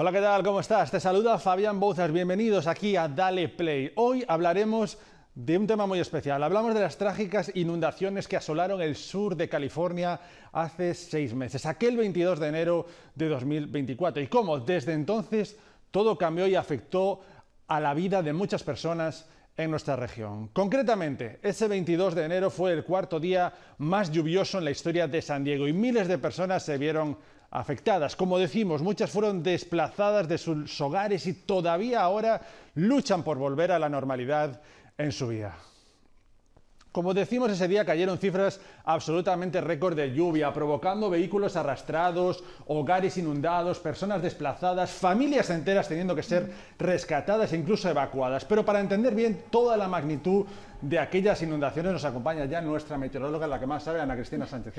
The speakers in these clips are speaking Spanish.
Hola, ¿qué tal? ¿Cómo estás? Te saluda Fabián Bouzas. Bienvenidos aquí a Dale Play. Hoy hablaremos de un tema muy especial. Hablamos de las trágicas inundaciones que asolaron el sur de California hace seis meses, aquel 22 de enero de 2024, y cómo desde entonces todo cambió y afectó a la vida de muchas personas en nuestra región. Concretamente, ese 22 de enero fue el cuarto día más lluvioso en la historia de San Diego y miles de personas se vieron afectadas. Como decimos, muchas fueron desplazadas de sus hogares y todavía ahora luchan por volver a la normalidad en su vida. Como decimos, ese día cayeron cifras absolutamente récord de lluvia, provocando vehículos arrastrados, hogares inundados, personas desplazadas, familias enteras teniendo que ser rescatadas e incluso evacuadas. Pero para entender bien toda la magnitud de aquellas inundaciones nos acompaña ya nuestra meteoróloga, la que más sabe, Ana Cristina Sánchez.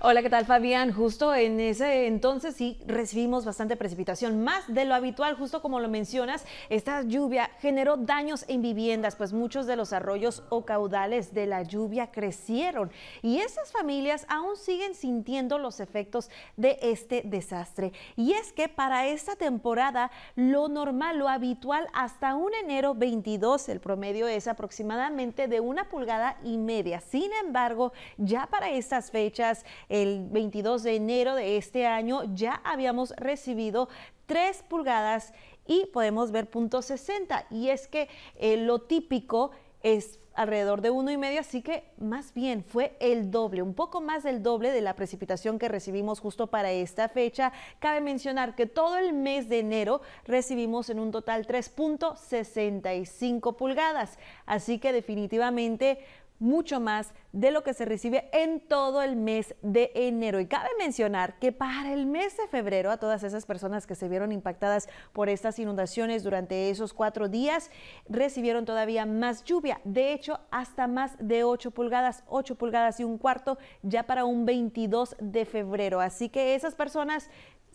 Hola, ¿qué tal, Fabián? Justo en ese entonces sí recibimos bastante precipitación, más de lo habitual, justo como lo mencionas, esta lluvia generó daños en viviendas, pues muchos de los arroyos o caudales de la lluvia crecieron y esas familias aún siguen sintiendo los efectos de este desastre. Y es que para esta temporada, lo normal, lo habitual, hasta un enero 22, el promedio es aproximadamente de una pulgada y media. Sin embargo, ya para estas fechas, el 22 de enero de este año, ya habíamos recibido 3 pulgadas y podemos ver punto .60 y es que eh, lo típico es alrededor de uno y medio, así que más bien fue el doble, un poco más del doble de la precipitación que recibimos justo para esta fecha. Cabe mencionar que todo el mes de enero recibimos en un total 3.65 pulgadas, así que definitivamente mucho más de lo que se recibe en todo el mes de enero. Y cabe mencionar que para el mes de febrero, a todas esas personas que se vieron impactadas por estas inundaciones durante esos cuatro días, recibieron todavía más lluvia. De hecho, hasta más de 8 pulgadas, 8 pulgadas y un cuarto, ya para un 22 de febrero. Así que esas personas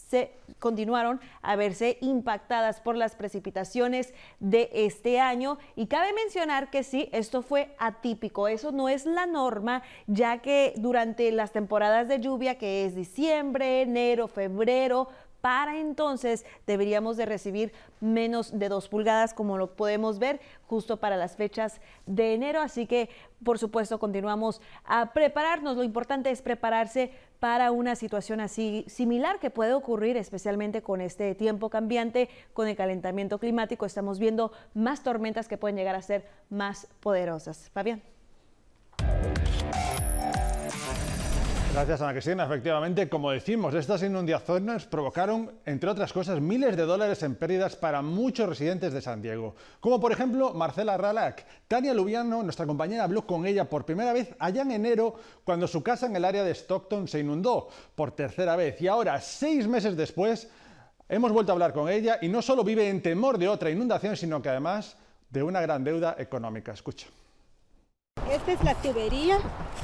se continuaron a verse impactadas por las precipitaciones de este año. Y cabe mencionar que sí, esto fue atípico, eso no es la norma, ya que durante las temporadas de lluvia, que es diciembre, enero, febrero, para entonces deberíamos de recibir menos de dos pulgadas, como lo podemos ver justo para las fechas de enero. Así que, por supuesto, continuamos a prepararnos. Lo importante es prepararse para una situación así similar que puede ocurrir, especialmente con este tiempo cambiante, con el calentamiento climático. Estamos viendo más tormentas que pueden llegar a ser más poderosas. Fabián. Gracias, Ana Cristina. Efectivamente, como decimos, estas inundaciones provocaron, entre otras cosas, miles de dólares en pérdidas para muchos residentes de San Diego, como por ejemplo Marcela Ralac. Tania Lubiano, nuestra compañera, habló con ella por primera vez allá en enero, cuando su casa en el área de Stockton se inundó por tercera vez. Y ahora, seis meses después, hemos vuelto a hablar con ella y no solo vive en temor de otra inundación, sino que además de una gran deuda económica. Escucha. Esta es la tubería,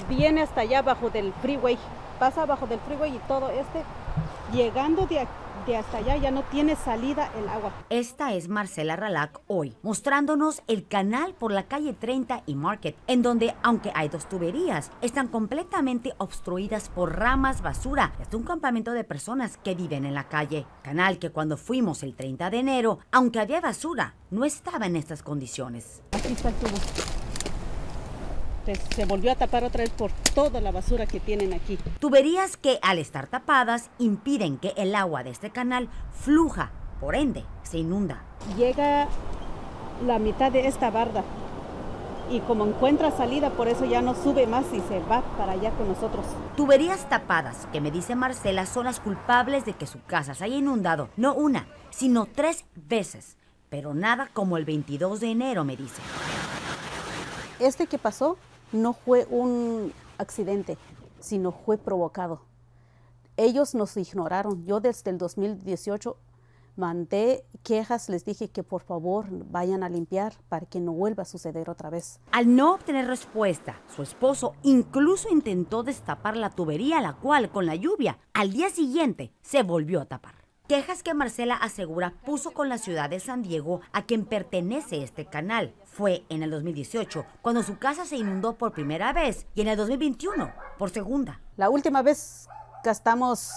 viene hasta allá abajo del freeway, pasa abajo del freeway y todo este, llegando de hasta allá ya no tiene salida el agua. Esta es Marcela Ralac hoy, mostrándonos el canal por la calle 30 y Market, en donde, aunque hay dos tuberías, están completamente obstruidas por ramas, basura y hasta un campamento de personas que viven en la calle. Canal que cuando fuimos el 30 de enero, aunque había basura, no estaba en estas condiciones se volvió a tapar otra vez por toda la basura que tienen aquí. Tuberías que al estar tapadas impiden que el agua de este canal fluja, por ende se inunda. Llega la mitad de esta barda y como encuentra salida, por eso ya no sube más y se va para allá con nosotros. Tuberías tapadas, que me dice Marcela, son las culpables de que su casa se haya inundado, no una, sino tres veces. Pero nada como el 22 de enero, me dice. Este que pasó no fue un accidente, sino fue provocado. Ellos nos ignoraron. Yo desde el 2018 mandé quejas, les dije que por favor vayan a limpiar para que no vuelva a suceder otra vez. Al no obtener respuesta, su esposo incluso intentó destapar la tubería, la cual con la lluvia al día siguiente se volvió a tapar. Quejas que Marcela asegura puso con la ciudad de San Diego a quien pertenece este canal. Fue en el 2018 cuando su casa se inundó por primera vez y en el 2021 por segunda. La última vez gastamos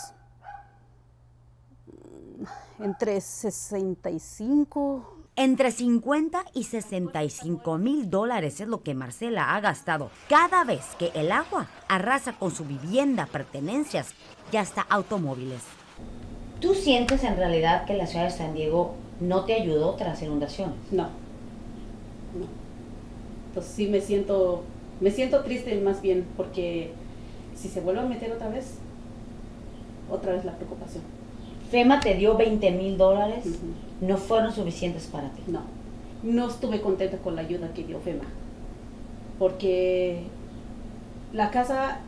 mm, entre 65 entre 50 y 65 mil dólares es lo que Marcela ha gastado cada vez que el agua arrasa con su vivienda, pertenencias y hasta automóviles. ¿Tú sientes en realidad que la ciudad de San Diego no te ayudó tras inundaciones? No. No. entonces pues sí me siento, me siento triste más bien porque si se vuelve a meter otra vez, otra vez la preocupación. FEMA te dio 20 mil dólares, no fueron suficientes para ti. No, no estuve contenta con la ayuda que dio FEMA, porque la casa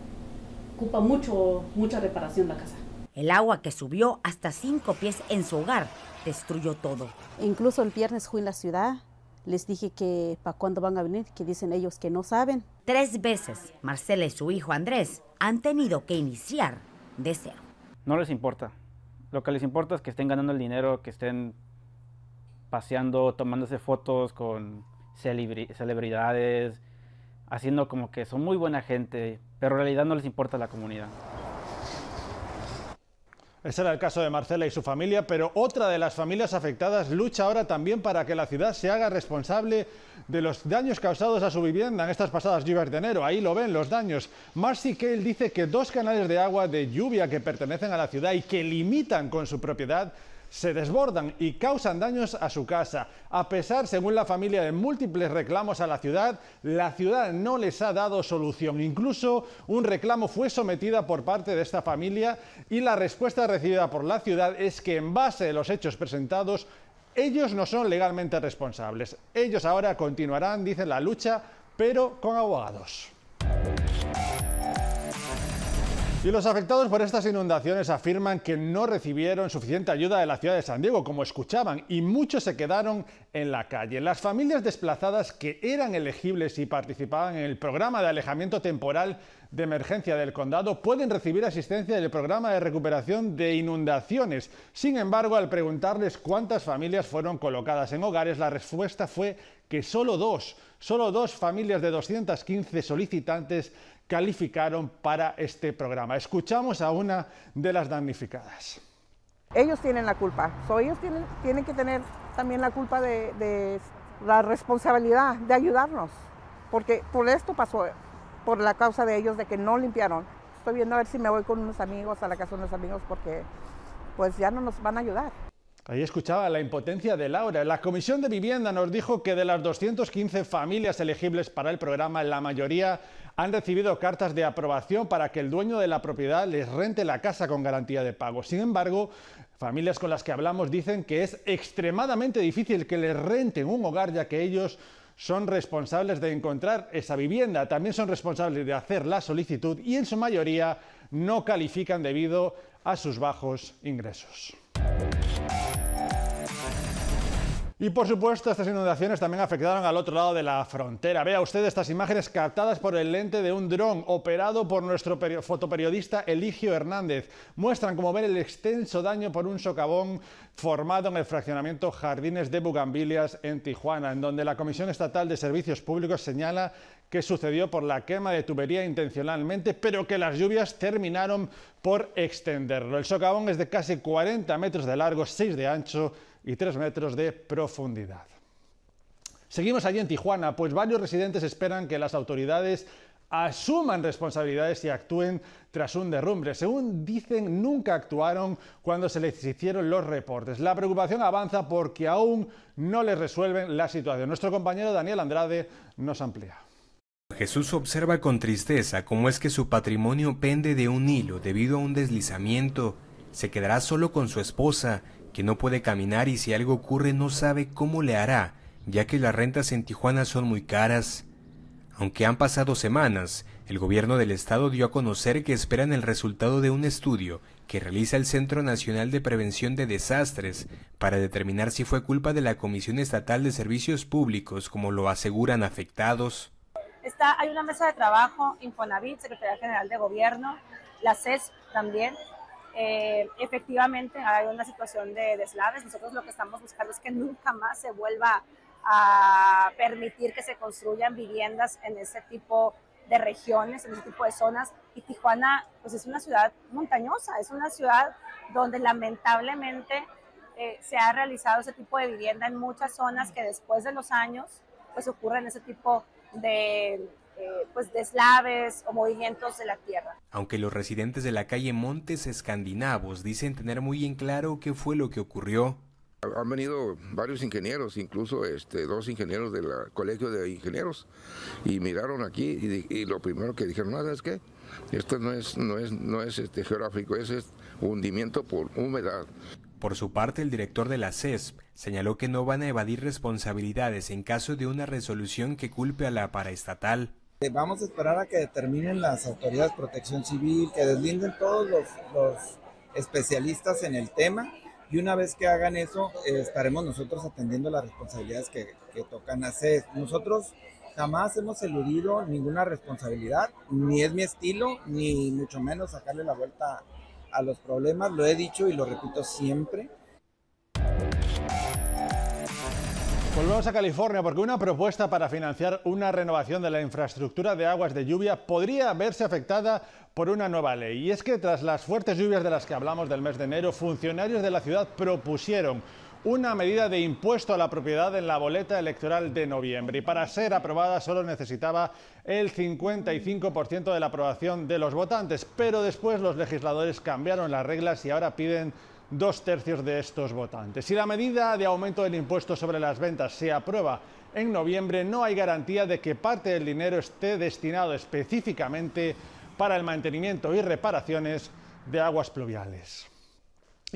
ocupa mucho, mucha reparación la casa. El agua que subió hasta cinco pies en su hogar destruyó todo. Incluso el viernes fui en la ciudad, les dije que para cuándo van a venir, que dicen ellos que no saben. Tres veces Marcela y su hijo Andrés han tenido que iniciar de cero. No les importa. Lo que les importa es que estén ganando el dinero, que estén paseando, tomándose fotos con celebridades, haciendo como que son muy buena gente, pero en realidad no les importa la comunidad. Ese era el caso de Marcela y su familia, pero otra de las familias afectadas lucha ahora también para que la ciudad se haga responsable de los daños causados a su vivienda en estas pasadas lluvias de enero. Ahí lo ven, los daños. Marcy Kale dice que dos canales de agua de lluvia que pertenecen a la ciudad y que limitan con su propiedad se desbordan y causan daños a su casa. A pesar, según la familia, de múltiples reclamos a la ciudad, la ciudad no les ha dado solución. Incluso un reclamo fue sometida por parte de esta familia y la respuesta recibida por la ciudad es que en base a los hechos presentados, ellos no son legalmente responsables. Ellos ahora continuarán, dice la lucha, pero con abogados. Y los afectados por estas inundaciones afirman que no recibieron suficiente ayuda de la ciudad de San Diego, como escuchaban, y muchos se quedaron en la calle. Las familias desplazadas que eran elegibles y participaban en el programa de alejamiento temporal de emergencia del condado pueden recibir asistencia del programa de recuperación de inundaciones. Sin embargo, al preguntarles cuántas familias fueron colocadas en hogares, la respuesta fue que solo dos, solo dos familias de 215 solicitantes calificaron para este programa. Escuchamos a una de las damnificadas. Ellos tienen la culpa, so, ellos tienen, tienen, que tener también la culpa de, de la responsabilidad de ayudarnos, porque por esto pasó, por la causa de ellos, de que no limpiaron. Estoy viendo a ver si me voy con unos amigos a la casa de unos amigos porque pues ya no nos van a ayudar. Ahí escuchaba la impotencia de Laura. La Comisión de Vivienda nos dijo que de las 215 familias elegibles para el programa, la mayoría han recibido cartas de aprobación para que el dueño de la propiedad les rente la casa con garantía de pago. Sin embargo, familias con las que hablamos dicen que es extremadamente difícil que les renten un hogar ya que ellos son responsables de encontrar esa vivienda, también son responsables de hacer la solicitud y en su mayoría no califican debido a sus bajos ingresos. Y por supuesto, estas inundaciones también afectaron al otro lado de la frontera. Vea usted estas imágenes captadas por el lente de un dron operado por nuestro fotoperiodista Eligio Hernández. Muestran como ver el extenso daño por un socavón formado en el fraccionamiento Jardines de Bugambilias en Tijuana, en donde la Comisión Estatal de Servicios Públicos señala que sucedió por la quema de tubería intencionalmente, pero que las lluvias terminaron por extenderlo. El socavón es de casi 40 metros de largo, 6 de ancho y 3 metros de profundidad. Seguimos allí en Tijuana, pues varios residentes esperan que las autoridades asuman responsabilidades y actúen tras un derrumbre. Según dicen, nunca actuaron cuando se les hicieron los reportes. La preocupación avanza porque aún no les resuelven la situación. Nuestro compañero Daniel Andrade nos amplía. Jesús observa con tristeza cómo es que su patrimonio pende de un hilo debido a un deslizamiento. Se quedará solo con su esposa que no puede caminar y si algo ocurre no sabe cómo le hará, ya que las rentas en Tijuana son muy caras. Aunque han pasado semanas, el gobierno del estado dio a conocer que esperan el resultado de un estudio que realiza el Centro Nacional de Prevención de Desastres para determinar si fue culpa de la Comisión Estatal de Servicios Públicos, como lo aseguran afectados. Está, hay una mesa de trabajo, Infonavit, Secretaría General de Gobierno, la CES también, eh, efectivamente hay una situación de deslaves. Nosotros lo que estamos buscando es que nunca más se vuelva a permitir que se construyan viviendas en ese tipo de regiones, en ese tipo de zonas. Y Tijuana, pues es una ciudad montañosa, es una ciudad donde lamentablemente eh, se ha realizado ese tipo de vivienda en muchas zonas que después de los años, pues ocurren ese tipo de eh, pues deslaves o movimientos de la tierra. Aunque los residentes de la calle Montes Escandinavos dicen tener muy en claro qué fue lo que ocurrió. Han venido varios ingenieros, incluso este, dos ingenieros del Colegio de Ingenieros, y miraron aquí y, lo primero que dijeron, nada, es que esto no es, no es, no es este, geográfico, es hundimiento por humedad. Por su parte, el director de la CESP señaló que no van a evadir responsabilidades en caso de una resolución que culpe a la paraestatal. Eh, vamos a esperar a que determinen las autoridades de protección civil, que deslinden todos los, especialistas en el tema y una vez que hagan eso, eh, estaremos nosotros atendiendo las responsabilidades que, tocan hacer. Nosotros jamás hemos eludido ninguna responsabilidad, ni es mi estilo, ni mucho menos sacarle la vuelta a los problemas. Lo he dicho y lo repito siempre. Volvemos a California porque una propuesta para financiar una renovación de la infraestructura de aguas de lluvia podría verse afectada por una nueva ley. Y es que tras las fuertes lluvias de las que hablamos del mes de enero, funcionarios de la ciudad propusieron una medida de impuesto a la propiedad en la boleta electoral de noviembre. Y para ser aprobada solo necesitaba el 55% de la aprobación de los votantes. Pero después los legisladores cambiaron las reglas y ahora piden dos tercios de estos votantes. Si la medida de aumento del impuesto sobre las ventas se aprueba en noviembre, no hay garantía de que parte del dinero esté destinado específicamente para el mantenimiento y reparaciones de aguas pluviales.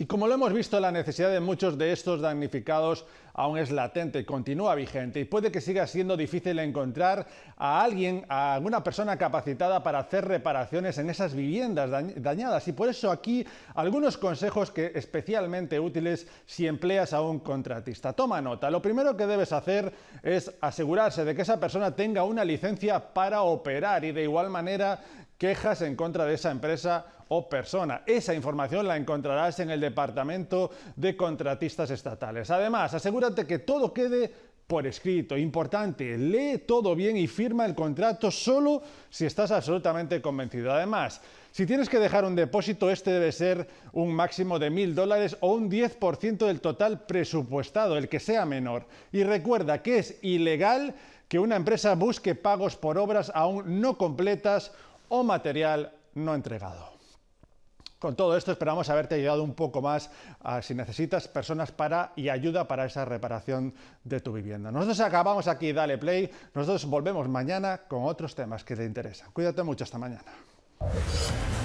Y como lo hemos visto, la necesidad de muchos de estos damnificados aún es latente, continúa vigente y puede que siga siendo difícil encontrar a alguien, a alguna persona capacitada para hacer reparaciones en esas viviendas dañadas. Y por eso aquí algunos consejos que especialmente útiles si empleas a un contratista. Toma nota, lo primero que debes hacer es asegurarse de que esa persona tenga una licencia para operar y de igual manera quejas en contra de esa empresa o persona. Esa información la encontrarás en el Departamento de Contratistas Estatales. Además, asegúrate que todo quede por escrito. Importante, lee todo bien y firma el contrato solo si estás absolutamente convencido. Además, si tienes que dejar un depósito, este debe ser un máximo de mil dólares o un 10% del total presupuestado, el que sea menor. Y recuerda que es ilegal que una empresa busque pagos por obras aún no completas o material no entregado. Con todo esto esperamos haberte ayudado un poco más ah, si necesitas personas para y ayuda para esa reparación de tu vivienda. Nosotros acabamos aquí, dale play. Nosotros volvemos mañana con otros temas que te interesan. Cuídate mucho, hasta mañana.